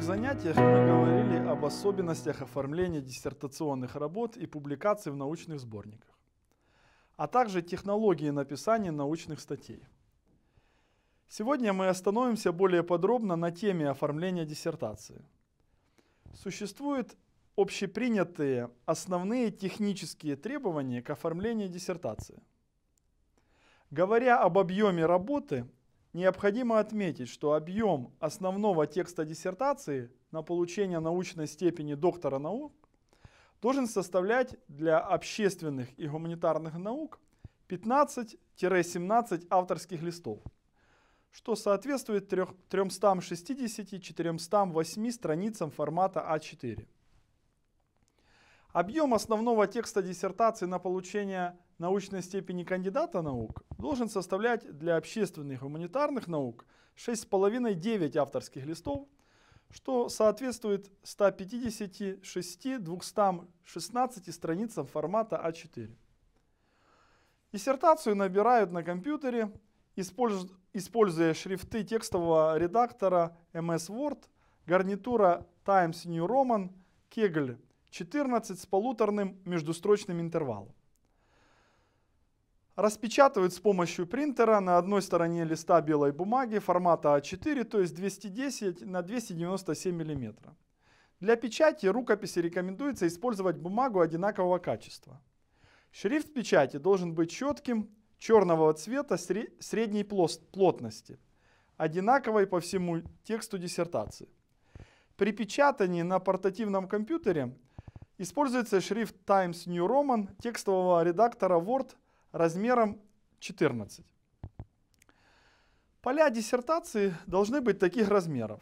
прошлых занятиях мы говорили об особенностях оформления диссертационных работ и публикаций в научных сборниках, а также технологии написания научных статей. Сегодня мы остановимся более подробно на теме оформления диссертации. Существуют общепринятые основные технические требования к оформлению диссертации. Говоря об объеме работы Необходимо отметить, что объем основного текста диссертации на получение научной степени доктора наук должен составлять для общественных и гуманитарных наук 15-17 авторских листов, что соответствует 360-408 страницам формата А4. Объем основного текста диссертации на получение научной степени кандидата наук должен составлять для общественных и гуманитарных наук 6,5-9 авторских листов, что соответствует 156-216 страницам формата А4. Диссертацию набирают на компьютере, используя шрифты текстового редактора MS Word, гарнитура Times New Roman, Kegel 14 с полуторным междустрочным интервалом распечатывают с помощью принтера на одной стороне листа белой бумаги формата А4, то есть 210 на 297 мм. Для печати рукописи рекомендуется использовать бумагу одинакового качества. Шрифт печати должен быть четким, черного цвета средней плотности, одинаковой по всему тексту диссертации. При печатании на портативном компьютере используется шрифт Times New Roman текстового редактора Word размером 14. Поля диссертации должны быть таких размеров.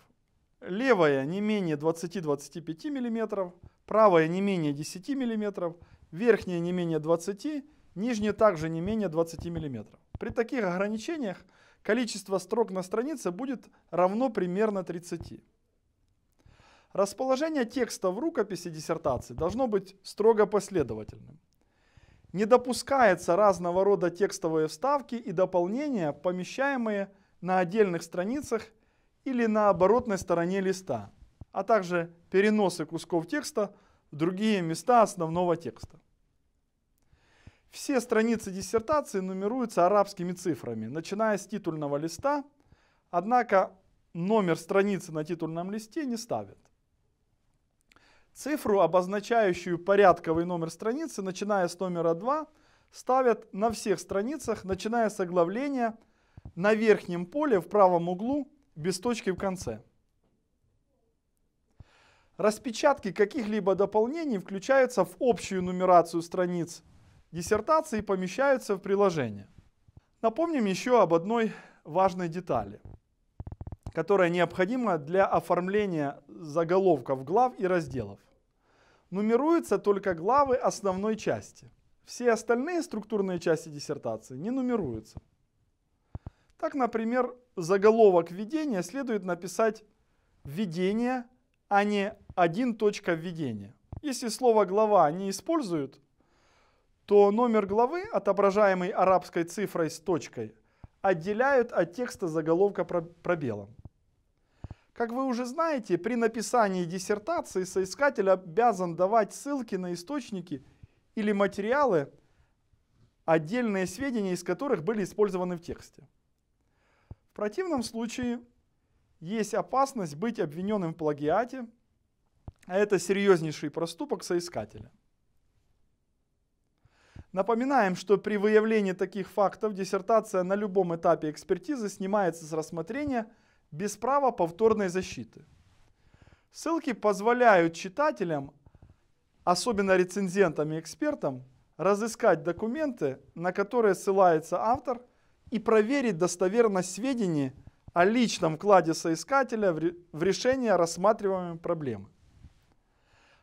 Левая не менее 20-25 мм, правая не менее 10 мм, верхняя не менее 20, нижняя также не менее 20 мм. При таких ограничениях количество строк на странице будет равно примерно 30. Расположение текста в рукописи диссертации должно быть строго последовательным. Не допускается разного рода текстовые вставки и дополнения, помещаемые на отдельных страницах или на оборотной стороне листа, а также переносы кусков текста в другие места основного текста. Все страницы диссертации нумеруются арабскими цифрами, начиная с титульного листа, однако номер страницы на титульном листе не ставят. Цифру, обозначающую порядковый номер страницы, начиная с номера 2, ставят на всех страницах, начиная с оглавления на верхнем поле в правом углу без точки в конце. Распечатки каких-либо дополнений включаются в общую нумерацию страниц диссертации и помещаются в приложение. Напомним еще об одной важной детали, которая необходима для оформления заголовков глав и разделов нумеруются только главы основной части. Все остальные структурные части диссертации не нумеруются. Так, например, заголовок введения следует написать «введение», а не «один точка введения». Если слово «глава» не используют, то номер главы, отображаемый арабской цифрой с точкой, отделяют от текста заголовка пробелом. Как вы уже знаете, при написании диссертации соискатель обязан давать ссылки на источники или материалы, отдельные сведения из которых были использованы в тексте. В противном случае есть опасность быть обвиненным в плагиате, а это серьезнейший проступок соискателя. Напоминаем, что при выявлении таких фактов диссертация на любом этапе экспертизы снимается с рассмотрения – без права повторной защиты. Ссылки позволяют читателям, особенно рецензентам и экспертам, разыскать документы, на которые ссылается автор, и проверить достоверность сведений о личном вкладе соискателя в решение рассматриваемой проблемы.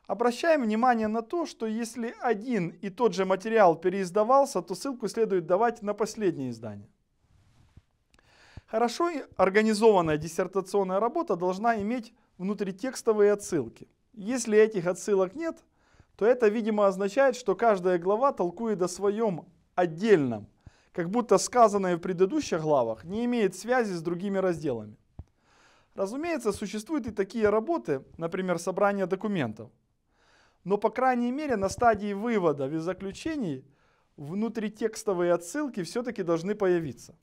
Обращаем внимание на то, что если один и тот же материал переиздавался, то ссылку следует давать на последнее издание. Хорошо организованная диссертационная работа должна иметь внутритекстовые отсылки. Если этих отсылок нет, то это, видимо, означает, что каждая глава толкует о своем отдельном, как будто сказанное в предыдущих главах не имеет связи с другими разделами. Разумеется, существуют и такие работы, например, собрание документов. Но, по крайней мере, на стадии выводов и заключений внутритекстовые отсылки все-таки должны появиться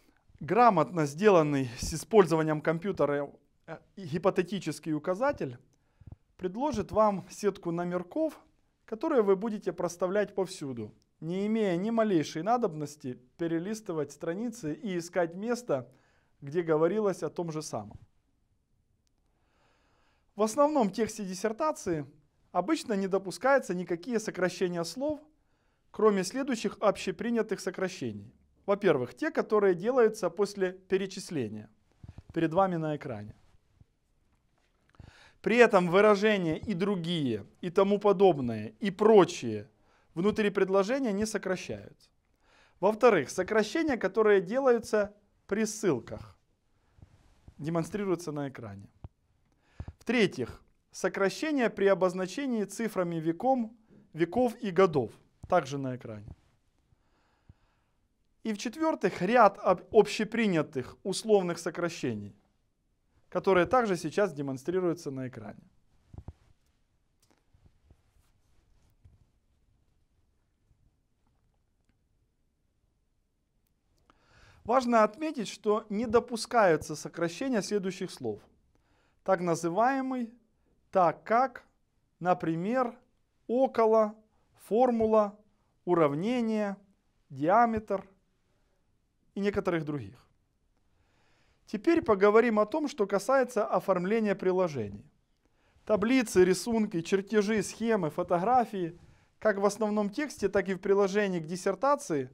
грамотно сделанный с использованием компьютера э, гипотетический указатель предложит вам сетку номерков, которые вы будете проставлять повсюду, не имея ни малейшей надобности перелистывать страницы и искать место, где говорилось о том же самом. В основном тексте диссертации обычно не допускаются никакие сокращения слов, кроме следующих общепринятых сокращений. Во-первых, те, которые делаются после перечисления. Перед вами на экране. При этом выражения и другие, и тому подобное, и прочие внутри предложения не сокращаются. Во-вторых, сокращения, которые делаются при ссылках, демонстрируются на экране. В-третьих, сокращения при обозначении цифрами веком, веков и годов, также на экране. И в-четвертых, ряд общепринятых условных сокращений, которые также сейчас демонстрируются на экране. Важно отметить, что не допускаются сокращения следующих слов. Так называемый, так как, например, около, формула, уравнение, диаметр, и некоторых других. Теперь поговорим о том, что касается оформления приложений. Таблицы, рисунки, чертежи, схемы, фотографии, как в основном тексте, так и в приложении к диссертации,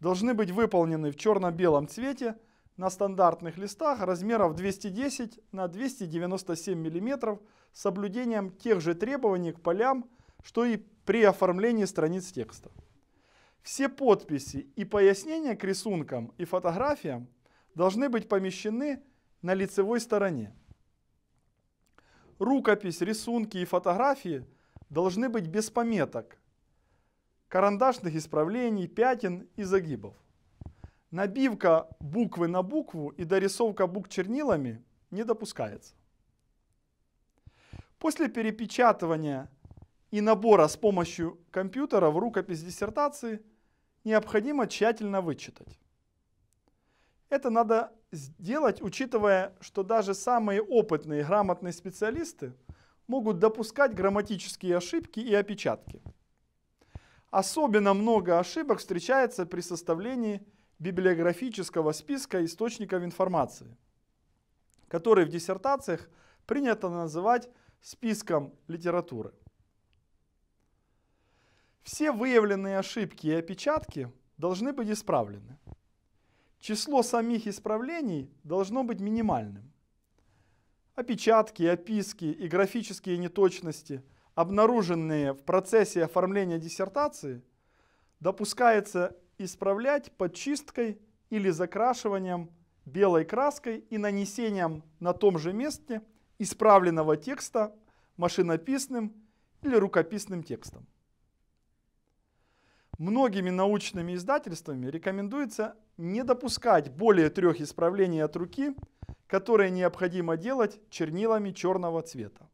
должны быть выполнены в черно-белом цвете на стандартных листах размеров 210 на 297 мм с соблюдением тех же требований к полям, что и при оформлении страниц текста. Все подписи и пояснения к рисункам и фотографиям должны быть помещены на лицевой стороне. Рукопись, рисунки и фотографии должны быть без пометок, карандашных исправлений, пятен и загибов. Набивка буквы на букву и дорисовка букв чернилами не допускается. После перепечатывания и набора с помощью компьютера в рукопись диссертации необходимо тщательно вычитать. Это надо сделать, учитывая, что даже самые опытные грамотные специалисты могут допускать грамматические ошибки и опечатки. Особенно много ошибок встречается при составлении библиографического списка источников информации, который в диссертациях принято называть списком литературы. Все выявленные ошибки и опечатки должны быть исправлены. Число самих исправлений должно быть минимальным. Опечатки, описки и графические неточности, обнаруженные в процессе оформления диссертации, допускается исправлять подчисткой или закрашиванием белой краской и нанесением на том же месте исправленного текста машинописным или рукописным текстом многими научными издательствами рекомендуется не допускать более трех исправлений от руки, которые необходимо делать чернилами черного цвета.